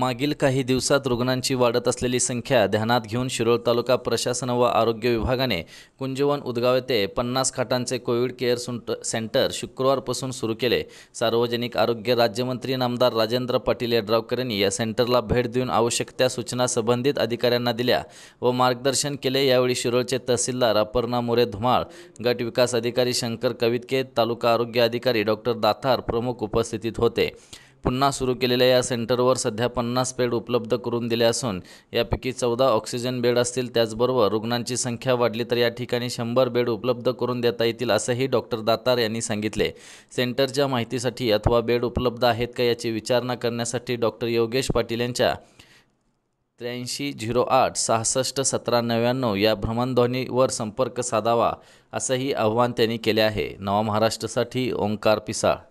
मागील काही दिवसात रुग्णांची वाढत असलेली संख्या ध्यानात घेऊन शिरोळ तालुका प्रशासन व आरोग्य विभागाने कुंजवन उदगाव येथे पन्नास खाटांचे कोविड केअर सुंट सेंटर शुक्रवारपासून सुरू केले सार्वजनिक आरोग्य राज्यमंत्री नामदार राजेंद्र पाटील यड्रावकर यांनी या सेंटरला भेट देऊन आवश्यक त्या सूचना संबंधित अधिकाऱ्यांना दिल्या व मार्गदर्शन केले यावेळी शिरोळचे तहसीलदार अपर्णा मोरे धुमाळ गट विकास अधिकारी शंकर कवितके तालुका आरोग्य अधिकारी डॉक्टर दातार प्रमुख उपस्थितीत होते पुन्हा सुरू केलेल्या या सेंटरवर सध्या पन्नास बेड उपलब्ध करून दिले असून यापैकी चौदा ऑक्सिजन बेड असतील त्याचबरोबर रुग्णांची संख्या वाढली तर या ठिकाणी शंभर बेड उपलब्ध करून देता येतील असंही डॉक्टर दातार यांनी सांगितले सेंटरच्या माहितीसाठी अथवा बेड उपलब्ध आहेत का याची विचारणा करण्यासाठी डॉक्टर योगेश पाटील यांच्या त्र्याऐंशी झिरो आठ सहासष्ट सतरा नव्याण्णव या भ्रमणध्वनीवर संपर्क साधावा असंही आव्हान त्यांनी केले आहे नवा महाराष्ट्रासाठी ओंकार पिसाळ